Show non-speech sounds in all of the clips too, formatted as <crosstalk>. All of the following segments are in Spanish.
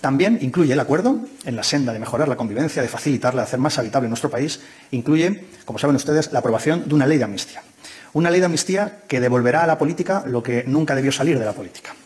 También incluye el acuerdo en la senda de mejorar la convivencia, de facilitarla, de hacer más habitable nuestro país, incluye, como saben ustedes, la aprobación de una ley de amnistía. Una ley de amnistía que devolverá a la política lo que nunca debió salir de la política.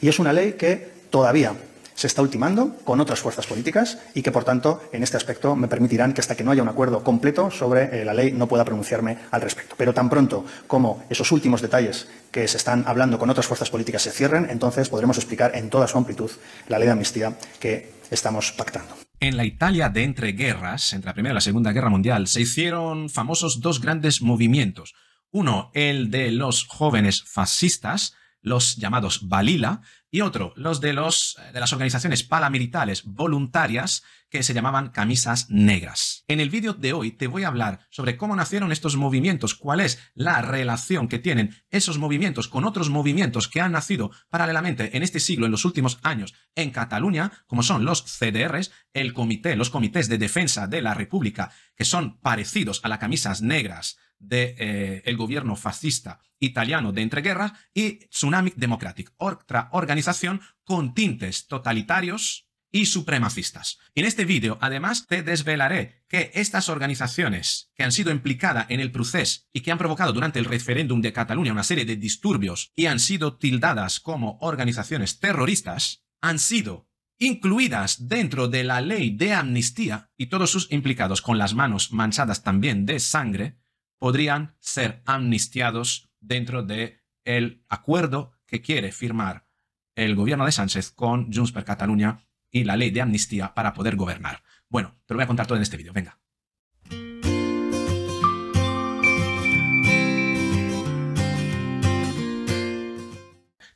Y es una ley que todavía se está ultimando con otras fuerzas políticas y que, por tanto, en este aspecto me permitirán que hasta que no haya un acuerdo completo sobre eh, la ley no pueda pronunciarme al respecto. Pero tan pronto como esos últimos detalles que se están hablando con otras fuerzas políticas se cierren, entonces podremos explicar en toda su amplitud la ley de amnistía que estamos pactando. En la Italia de entre guerras, entre la Primera y la Segunda Guerra Mundial, se hicieron famosos dos grandes movimientos. Uno, el de los jóvenes fascistas, los llamados Balila, y otro, los de, los, eh, de las organizaciones paramilitares voluntarias que se llamaban camisas negras. En el vídeo de hoy te voy a hablar sobre cómo nacieron estos movimientos, cuál es la relación que tienen esos movimientos con otros movimientos que han nacido paralelamente en este siglo, en los últimos años, en Cataluña, como son los CDRs, el comité, los comités de defensa de la República, que son parecidos a las camisas negras del de, eh, gobierno fascista italiano de entreguerra y Tsunami Democratic, otra organización con tintes totalitarios y supremacistas. En este vídeo, además, te desvelaré que estas organizaciones que han sido implicadas en el proceso y que han provocado durante el referéndum de Cataluña una serie de disturbios y han sido tildadas como organizaciones terroristas, han sido incluidas dentro de la ley de amnistía y todos sus implicados con las manos manchadas también de sangre, podrían ser amnistiados dentro del el acuerdo que quiere firmar el gobierno de Sánchez con Junts per Catalunya y la ley de amnistía para poder gobernar. Bueno, te lo voy a contar todo en este vídeo. Venga.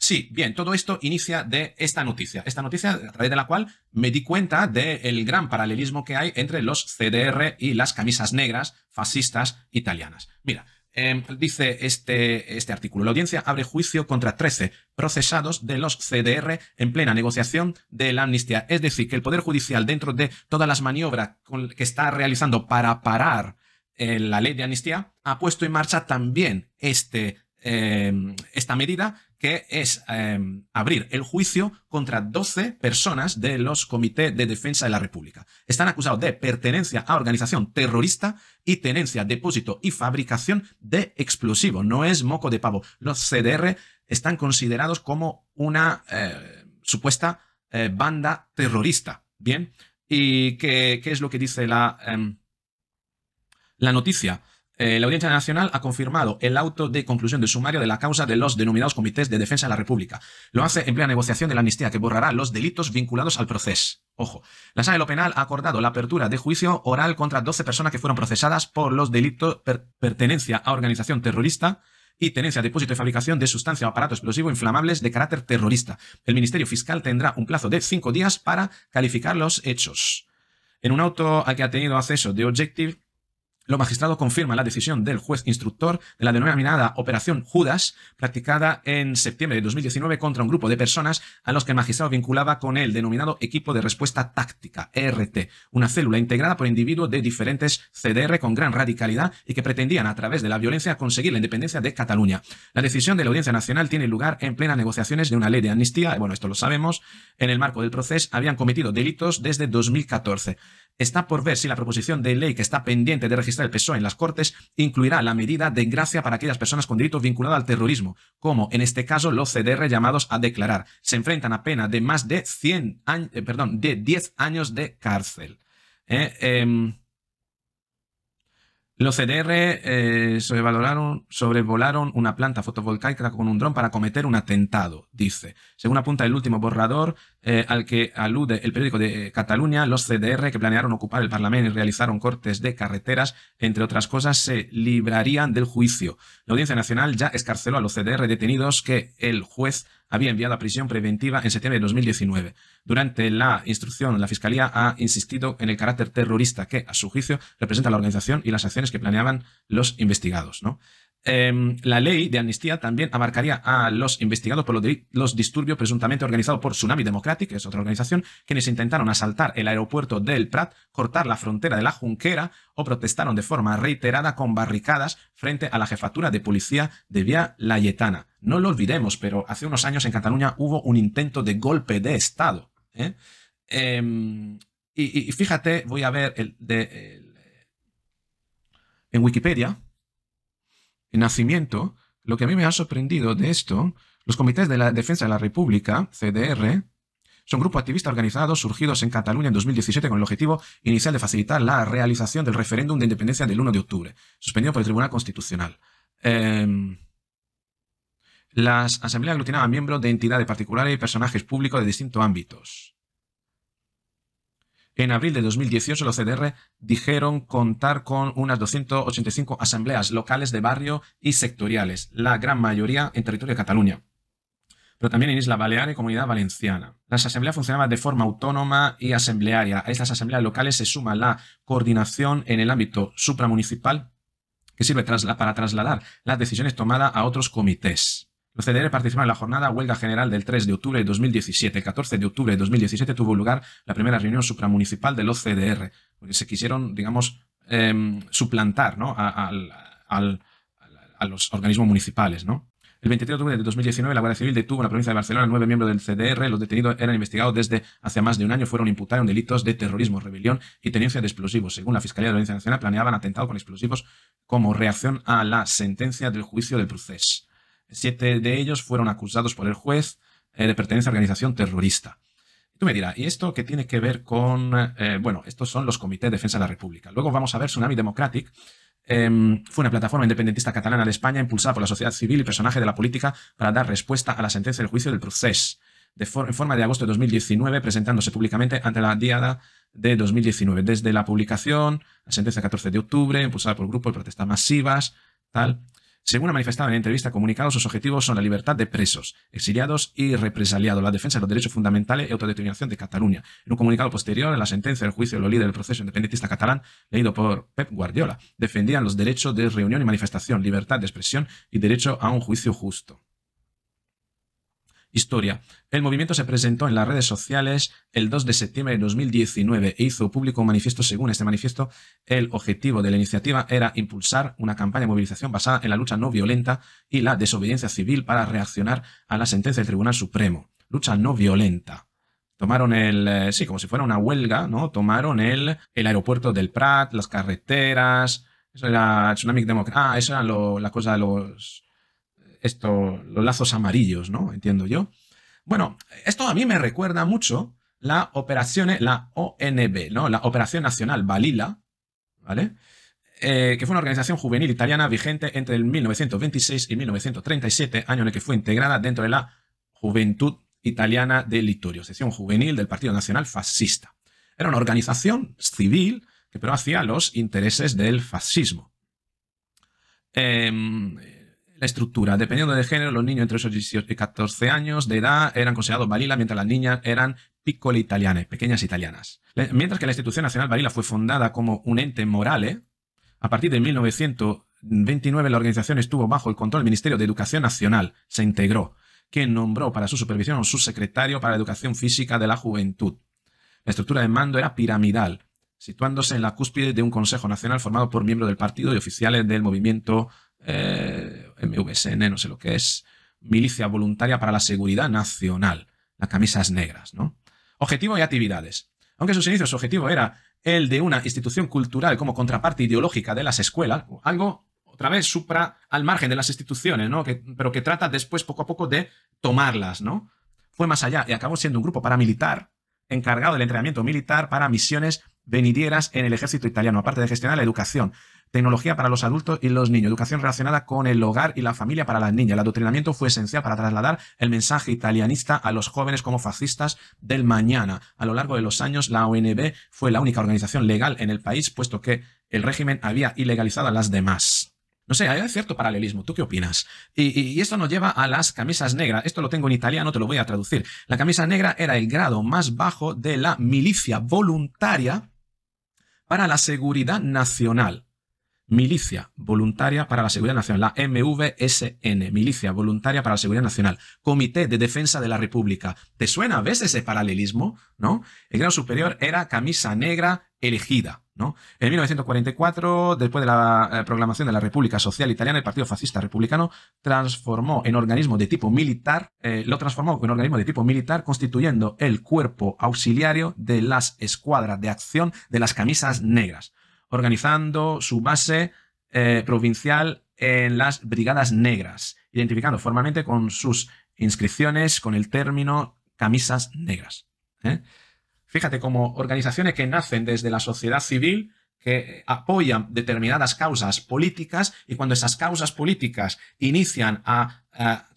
Sí, bien, todo esto inicia de esta noticia. Esta noticia a través de la cual me di cuenta del gran paralelismo que hay entre los CDR y las camisas negras fascistas italianas. Mira, em, dice este, este artículo, la audiencia abre juicio contra 13 procesados de los CDR en plena negociación de la amnistía. Es decir, que el Poder Judicial, dentro de todas las maniobras que está realizando para parar eh, la ley de amnistía, ha puesto en marcha también este, em, esta medida que es em, abrir el juicio contra 12 personas de los Comités de Defensa de la República. Están acusados de pertenencia a organización terrorista y tenencia, depósito y fabricación de explosivos. No es moco de pavo. Los CDR están considerados como una eh, supuesta eh, banda terrorista. Bien, ¿y qué, qué, es lo que dice la, em, la noticia? Eh, la Audiencia Nacional ha confirmado el auto de conclusión del sumario de la causa de los denominados comités de defensa de la República. Lo hace en plena negociación de la amnistía que borrará los delitos vinculados al proceso. Ojo, la sala de lo penal ha acordado la apertura de juicio oral contra 12 personas que fueron procesadas por los delitos pertenencia a organización terrorista, y tenencia, depósito y fabricación de sustancia o aparato explosivo inflamables de carácter terrorista. El Ministerio Fiscal tendrá un plazo de cinco días para calificar los hechos. En un auto al que ha tenido acceso de Objective, lo magistrado confirma la decisión del juez instructor de la denominada Operación Judas, practicada en septiembre de 2019 contra un grupo de personas a los que el magistrado vinculaba con el denominado Equipo de Respuesta Táctica, ERT, una célula integrada por individuos de diferentes CDR con gran radicalidad y que pretendían a través de la violencia conseguir la independencia de Cataluña. La decisión de la Audiencia Nacional tiene lugar en plenas negociaciones de una ley de amnistía, bueno, esto lo sabemos, en el marco del proceso habían cometido delitos desde 2014. Está por ver si la proposición de ley que está pendiente de registrar el del PSOE en las Cortes incluirá la medida de gracia para aquellas personas con delitos vinculados al terrorismo, como en este caso los CDR llamados a declarar. Se enfrentan a pena de más de 100 años, eh, perdón, de 10 años de cárcel. Eh, em, los CDR eh, sobrevolaron una planta fotovoltaica con un dron para cometer un atentado, dice. Según apunta el último borrador eh, al que alude el periódico de eh, Cataluña, los CDR que planearon ocupar el Parlamento y realizaron cortes de carreteras, entre otras cosas, se librarían del juicio. La Audiencia Nacional ya escarceló a los CDR detenidos que el juez había enviado a prisión preventiva en septiembre de 2019. Durante la instrucción, la Fiscalía ha insistido en el carácter terrorista que, a su juicio, representa la organización y las acciones que planeaban los investigados. ¿no? Em, la ley de amnistía también abarcaría a los investigados por los, disturbios presuntamente organizados por Tsunami Democratic, que es otra organización, quienes intentaron asaltar el aeropuerto del Prat, cortar la frontera de la Junquera o protestaron de forma reiterada con barricadas frente a la jefatura de policía de Vía Layetana. No lo olvidemos, pero hace unos años en Cataluña hubo un intento de golpe de Estado. ¿eh? Em, y, fíjate, voy a ver el, eh, en Wikipedia, en nacimiento, lo que a mí me ha sorprendido de esto, los comités de la defensa de la República, CDR, son grupos activistas organizados surgidos en Cataluña en 2017 con el objetivo inicial de facilitar la realización del referéndum de independencia del 1 de octubre, suspendido por el Tribunal Constitucional. Em, las asambleas aglutinaban miembros de entidades particulares y personajes públicos de distintos ámbitos. En abril de 2018, los CDR dijeron contar con unas 285 asambleas locales de barrio y sectoriales, la gran mayoría en territorio de Cataluña, pero también en Isla Balear y Comunidad Valenciana. Las asambleas funcionaban de forma autónoma y asamblearia. A estas asambleas locales se suma la coordinación en el ámbito supramunicipal, que sirve para trasladar las decisiones tomadas a otros comités. Los CDR participaron en la jornada huelga general del 3 de octubre de 2017. El 14 de octubre de 2017 tuvo lugar la primera reunión supramunicipal del CDR, porque se quisieron, digamos, em, suplantar ¿no? a, los organismos municipales. El 23 de octubre de 2019, la Guardia Civil detuvo en la provincia de Barcelona nueve miembros del CDR. Los detenidos eran investigados desde hace más de un año, fueron imputados en delitos de terrorismo, rebelión y tenencia de explosivos. Según la Fiscalía de la provincia Nacional, planeaban atentado con explosivos como reacción a la sentencia del juicio del proceso. Siete de ellos fueron acusados por el juez eh, de pertenencia a organización terrorista. Tú me dirás, ¿y esto qué tiene que ver con... Eh, bueno, estos son los comités de defensa de la República. Luego vamos a ver Tsunami Democratic. Em, fue una plataforma independentista catalana de España impulsada por la sociedad civil y personaje de la política para dar respuesta a la sentencia del juicio del proceso, de en forma de agosto de 2019, presentándose públicamente ante la diada de 2019. Desde la publicación, la sentencia 14 de octubre, impulsada por grupos de protestas masivas, tal. Según ha manifestado en entrevista comunicados, sus objetivos son la libertad de presos, exiliados y represaliados, la defensa de los derechos fundamentales y autodeterminación de Cataluña. En un comunicado posterior a la sentencia del juicio de los líderes del proceso independentista catalán, leído por Pep Guardiola, defendían los derechos de reunión y manifestación, libertad de expresión y derecho a un juicio justo. Historia. El movimiento se presentó en las redes sociales el 2 de septiembre de 2019 e hizo público un manifiesto. Según este manifiesto, el objetivo de la iniciativa era impulsar una campaña de movilización basada en la lucha no violenta y la desobediencia civil para reaccionar a la sentencia del Tribunal Supremo. Lucha no violenta tomaron el, eh, sí, como si fuera una huelga, ¿no? Tomaron el, el aeropuerto del Prat, las carreteras, eso era Tsunami Democracy, ah, eso era la cosa de los, esto, los lazos amarillos, ¿no? Entiendo yo. Bueno, esto a mí me recuerda mucho la operación, la ONB, ¿no? La Operación Nacional Valila, ¿vale? Eh, que fue una organización juvenil italiana vigente entre el 1926 y 1937, año en el que fue integrada dentro de la Juventud Italiana de Littorio, sección juvenil del Partido Nacional Fascista. Era una organización civil que pero hacía los intereses del fascismo. Eh, la estructura. Dependiendo del género, los niños entre 18 y 14 años de edad eran considerados balila, mientras las niñas eran piccole italiane, pequeñas italianas. Mientras que la Institución Nacional Balila fue fundada como un ente morale, a partir de 1929 la organización estuvo bajo el control del Ministerio de Educación Nacional, se integró, que nombró para su supervisión a un subsecretario para la Educación Física de la Juventud. La estructura de mando era piramidal, situándose en la cúspide de un Consejo Nacional formado por miembros del partido y oficiales del movimiento eh, MVSN, no sé lo que es, Milicia Voluntaria para la Seguridad Nacional, las camisas negras, ¿no? Objetivo y actividades. Aunque en sus inicios su objetivo era el de una institución cultural como contraparte ideológica de las escuelas, algo otra vez supra al margen de las instituciones, ¿no? Que, pero que trata después poco a poco de tomarlas, ¿no? Fue más allá y acabó siendo un grupo paramilitar encargado del entrenamiento militar para misiones venidieras en el ejército italiano, aparte de gestionar la educación, tecnología para los adultos y los niños, educación relacionada con el hogar y la familia para las niñas. El adoctrinamiento fue esencial para trasladar el mensaje italianista a los jóvenes como fascistas del mañana. A lo largo de los años, la ONB fue la única organización legal en el país, puesto que el régimen había ilegalizado a las demás. No sé, hay cierto paralelismo. ¿Tú qué opinas? Y, y, esto nos lleva a las camisas negras. Esto lo tengo en italiano, te lo voy a traducir. La camisa negra era el grado más bajo de la milicia voluntaria para la seguridad nacional. Milicia Voluntaria para la Seguridad Nacional, la MVSN, Milicia Voluntaria para la Seguridad Nacional, Comité de Defensa de la República. ¿Te suena a veces ese paralelismo? ¿No? El grado superior era camisa negra elegida. En 1944, después de la eh, proclamación de la República Social Italiana, el Partido Fascista Republicano transformó en organismo de tipo militar, eh, lo transformó en organismo de tipo militar, constituyendo el cuerpo auxiliario de las escuadras de acción de las camisas negras, organizando su base eh, provincial en las brigadas negras, identificando formalmente con sus inscripciones con el término camisas negras. Fíjate como organizaciones que nacen desde la sociedad civil, que apoyan determinadas causas políticas y cuando esas causas políticas inician a,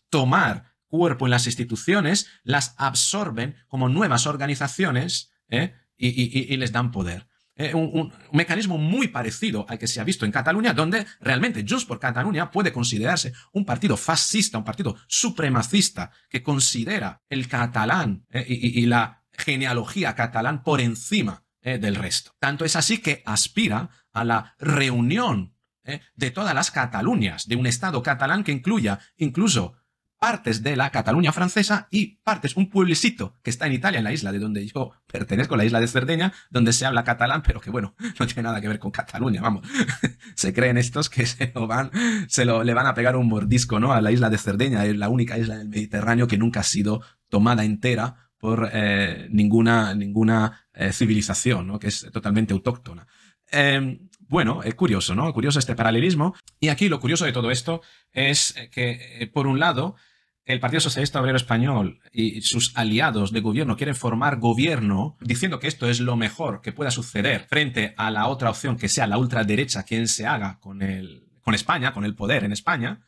tomar cuerpo en las instituciones, las absorben como nuevas organizaciones ¿eh? y, les dan poder. Eh, un, mecanismo muy parecido al que se ha visto en Cataluña, donde realmente Just por Cataluña puede considerarse un partido fascista, un partido supremacista, que considera el catalán ¿eh? y, la genealogía catalán por encima eh, del resto. Tanto es así que aspira a la reunión eh, de todas las Cataluñas, de un Estado catalán que incluya incluso partes de la Cataluña francesa y partes, un pueblecito que está en Italia, en la isla de donde yo pertenezco, la isla de Cerdeña, donde se habla catalán, pero que bueno, <laughs> no tiene nada que ver con Cataluña, vamos. <laughs> se creen estos que se lo van, se lo, le van a pegar un mordisco, ¿no? A la isla de Cerdeña, es la única isla del Mediterráneo que nunca ha sido tomada entera por eh, ninguna, ninguna eh, civilización, ¿no? que es totalmente autóctona. Em, bueno, es curioso, ¿no? Curioso este paralelismo. Y aquí lo curioso de todo esto es que, eh, por un lado, el Partido Socialista Obrero Español y sus aliados de gobierno quieren formar gobierno diciendo que esto es lo mejor que pueda suceder frente a la otra opción que sea la ultraderecha quien se haga con, el, con España, con el poder en España,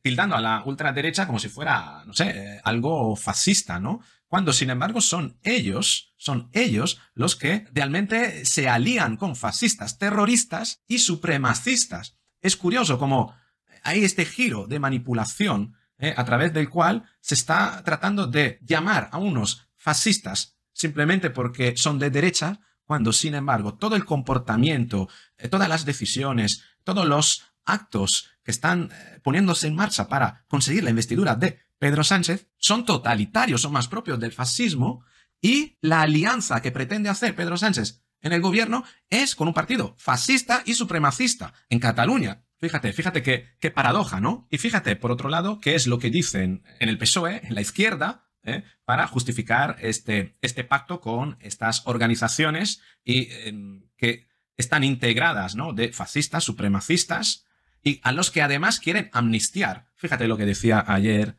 tildando a la ultraderecha como si fuera, no sé, algo fascista, ¿no? cuando sin embargo son ellos, son ellos los que realmente se alían con fascistas, terroristas y supremacistas. Es curioso como hay este giro de manipulación eh, a través del cual se está tratando de llamar a unos fascistas simplemente porque son de derecha, cuando sin embargo todo el comportamiento, eh, todas las decisiones, todos los actos que están eh, poniéndose en marcha para conseguir la investidura de Pedro Sánchez son totalitarios, son más propios del fascismo y la alianza que pretende hacer Pedro Sánchez en el gobierno es con un partido fascista y supremacista en Cataluña. Fíjate, fíjate qué, paradoja, ¿no? Y fíjate, por otro lado, qué es lo que dicen en el PSOE, en la izquierda, ¿eh? para justificar este, este pacto con estas organizaciones y, em, que están integradas, ¿no? De fascistas, supremacistas, y a los que además quieren amnistiar. Fíjate lo que decía ayer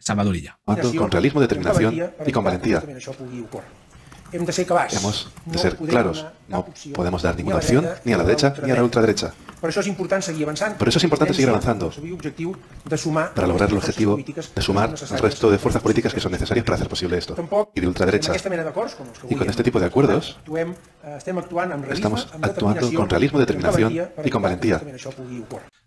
Salvadorilla. Con realismo, determinación y con valentía. Hemos de ser claros. No podemos dar ninguna opción ni a la derecha ni a la ultraderecha. Por eso es importante seguir avanzando. para lograr el objetivo de sumar el resto de fuerzas políticas que son necesarias para hacer posible esto. Y de ultraderecha. Y con este tipo de acuerdos eh, estamos actuando con realismo, determinación y con valentía.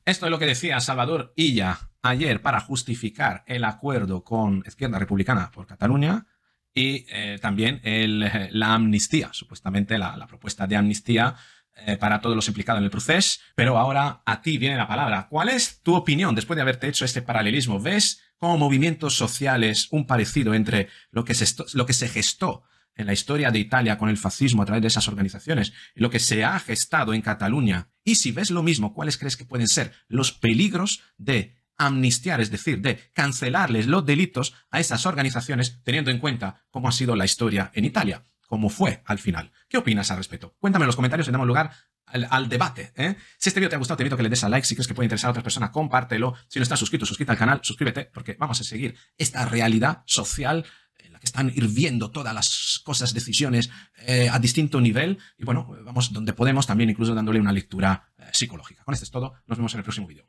Esto es lo que decía Salvador Illa ayer para justificar el acuerdo con Izquierda Republicana por Cataluña y eh, también eh, la amnistía, supuestamente la, propuesta de amnistía eh, para todos los implicados en el proceso. Pero ahora a ti viene la palabra. ¿Cuál es tu opinión después de haberte hecho este paralelismo? ¿Ves como movimientos sociales un parecido entre lo que se, lo que se gestó en la historia de Italia con el fascismo a través de esas organizaciones y lo que se ha gestado en Cataluña? Y si ves lo mismo, ¿cuáles crees que pueden ser los peligros de amnistiar, es decir, de cancelarles los delitos a esas organizaciones teniendo en cuenta cómo ha sido la historia en Italia, cómo fue al final. ¿Qué opinas al respecto? Cuéntame en los comentarios y damos lugar al, debate. ¿eh? Si este vídeo te ha gustado, te invito a que le des a like. Si crees que puede interesar a otra persona, compártelo. Si no estás suscrito, suscríbete al canal, suscríbete, porque vamos a seguir esta realidad social en la que están hirviendo todas las cosas, decisiones eh, a distinto nivel. Y bueno, vamos donde podemos, también incluso dándole una lectura eh, psicológica. Con esto es todo. Nos vemos en el próximo vídeo.